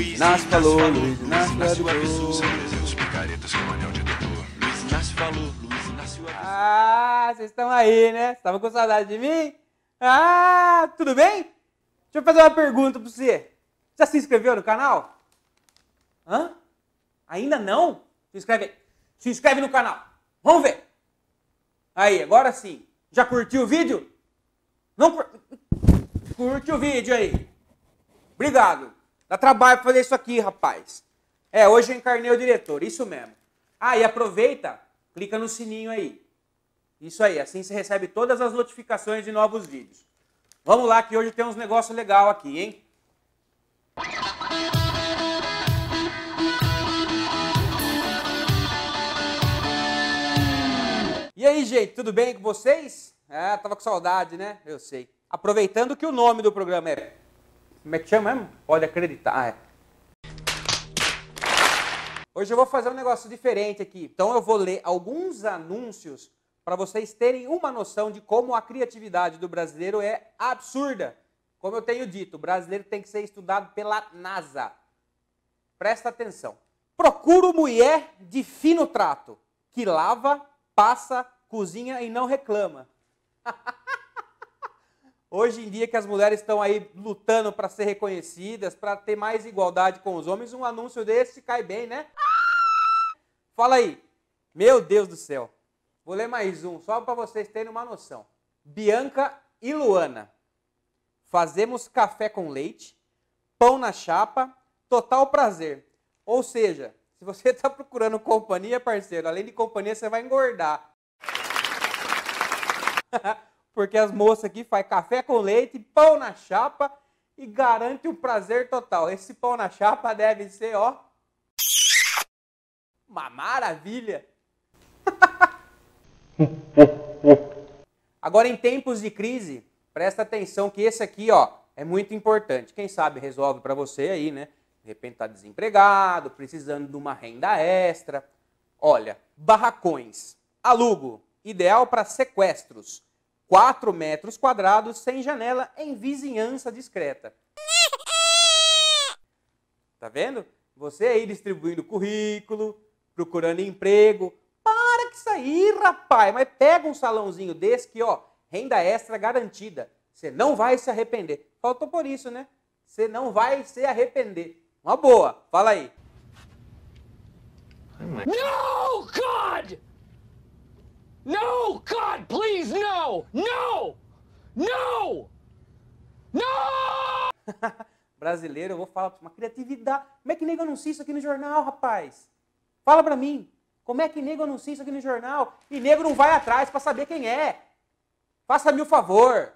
Luiz Inácio falou, Luiz Inácio Nasceu avisou seus desejos picaretas com anel de doutor. Luiz Inácio falou, Luiz Inácio Ah, vocês estão aí, né? Estavam com saudade de mim? Ah, tudo bem? Deixa eu fazer uma pergunta para você. Já se inscreveu no canal? Hã? Ainda não? Se inscreve aí. Se inscreve no canal. Vamos ver. Aí, agora sim. Já curtiu o vídeo? Não cur... curte o vídeo aí. Obrigado. Dá trabalho fazer isso aqui, rapaz. É, hoje eu encarnei o diretor, isso mesmo. Ah, e aproveita, clica no sininho aí. Isso aí, assim você recebe todas as notificações de novos vídeos. Vamos lá que hoje tem uns negócios legal aqui, hein? E aí, gente, tudo bem com vocês? Ah, tava com saudade, né? Eu sei. Aproveitando que o nome do programa é como é que chama mesmo? Pode acreditar. é. Hoje eu vou fazer um negócio diferente aqui. Então eu vou ler alguns anúncios para vocês terem uma noção de como a criatividade do brasileiro é absurda. Como eu tenho dito, o brasileiro tem que ser estudado pela NASA. Presta atenção. Procuro mulher de fino trato, que lava, passa, cozinha e não reclama. Hoje em dia que as mulheres estão aí lutando para ser reconhecidas, para ter mais igualdade com os homens, um anúncio desse cai bem, né? Fala aí. Meu Deus do céu. Vou ler mais um, só para vocês terem uma noção. Bianca e Luana. Fazemos café com leite, pão na chapa, total prazer. Ou seja, se você está procurando companhia, parceiro, além de companhia, você vai engordar. porque as moças aqui fazem café com leite, pão na chapa e garante o prazer total. Esse pão na chapa deve ser, ó, uma maravilha. Agora em tempos de crise, presta atenção que esse aqui, ó, é muito importante. Quem sabe resolve para você aí, né? De repente tá desempregado, precisando de uma renda extra. Olha, barracões, alugo, ideal para sequestros 4 metros quadrados sem janela em vizinhança discreta. Tá vendo? Você aí distribuindo currículo, procurando emprego. Para que isso aí, rapaz! Mas pega um salãozinho desse que, ó, renda extra garantida. Você não vai se arrepender. Faltou por isso, né? Você não vai se arrepender. Uma boa. Fala aí. No, God! No! God, please, no! No! No! No! Brasileiro, eu vou falar pra uma criatividade. Como é que nego anuncia isso aqui no jornal, rapaz? Fala pra mim. Como é que nego anuncia isso aqui no jornal? E nego não vai atrás para saber quem é. Faça-me o favor.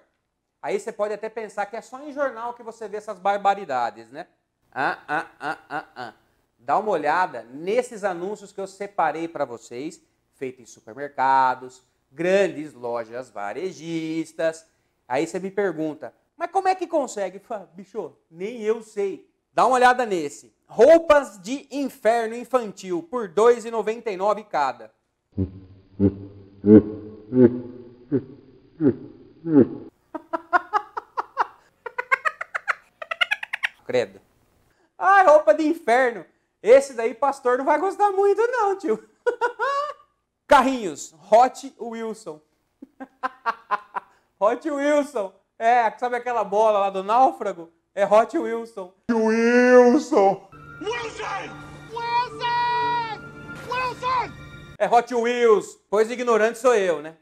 Aí você pode até pensar que é só em jornal que você vê essas barbaridades, né? Ah, ah, ah, ah, ah. Dá uma olhada nesses anúncios que eu separei para vocês feito em supermercados, grandes lojas varejistas. Aí você me pergunta, mas como é que consegue? Fala, bicho, nem eu sei. Dá uma olhada nesse. Roupas de inferno infantil por R$ 2,99 cada. Credo. Ai, roupa de inferno. Esse daí, pastor, não vai gostar muito, não, tio. Carrinhos, Hot Wilson. Hot Wilson. É, sabe aquela bola lá do náufrago? É Hot Wilson. Wilson! Wilson! Wilson! Wilson! É Hot Wheels. Pois ignorante sou eu, né?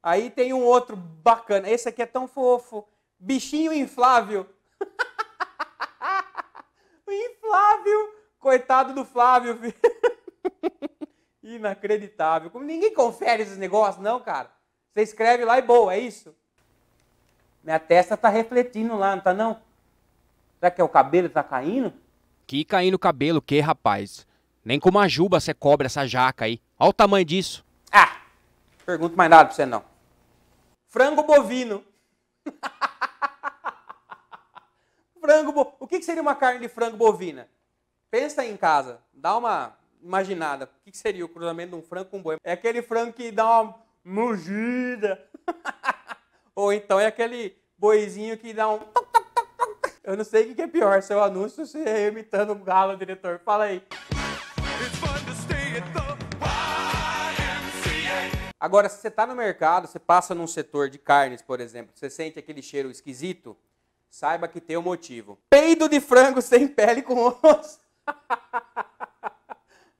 Aí tem um outro bacana. Esse aqui é tão fofo. Bichinho inflável. inflável. Coitado do Flávio, filho. Inacreditável. Como ninguém confere esses negócios, não, cara. Você escreve lá e boa, é isso. Minha testa tá refletindo lá, não tá não? Será que é o cabelo que tá caindo? Que caindo o cabelo, que, rapaz? Nem com uma juba você cobre essa jaca aí. Olha o tamanho disso. Ah, pergunto mais nada pra você não. Frango bovino. frango bo... O que, que seria uma carne de frango bovina? Pensa aí em casa. Dá uma imaginada. O que seria o cruzamento de um frango com um boi? É aquele frango que dá uma mugida. Ou então é aquele boizinho que dá um. Eu não sei o que é pior, seu anúncio ou se é imitando um galo, diretor. Fala aí. Agora, se você está no mercado, você passa num setor de carnes, por exemplo, você sente aquele cheiro esquisito, saiba que tem um motivo. Peido de frango sem pele com osso.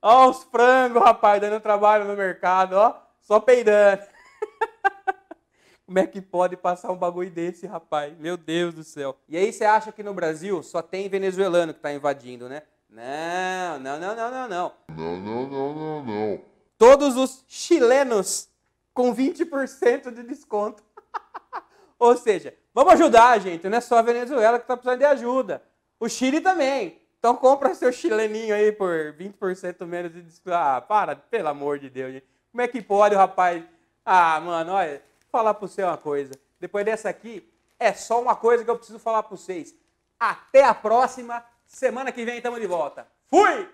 Ó os frangos, rapaz, dando trabalho no mercado, ó. Só peidando. Como é que pode passar um bagulho desse, rapaz? Meu Deus do céu. E aí você acha que no Brasil só tem venezuelano que está invadindo, né? Não, não, não, não, não, não. Não, não, não, não, não. Todos os chilenos com 20% de desconto. Ou seja, vamos ajudar, gente. Não é só a Venezuela que está precisando de ajuda. O Chile também. Então compra seu chileninho aí por 20% menos de desconto. Ah, para, pelo amor de Deus. Gente. Como é que pode o rapaz? Ah, mano, olha, vou falar para você uma coisa. Depois dessa aqui, é só uma coisa que eu preciso falar para vocês. Até a próxima. Semana que vem estamos de volta. Fui!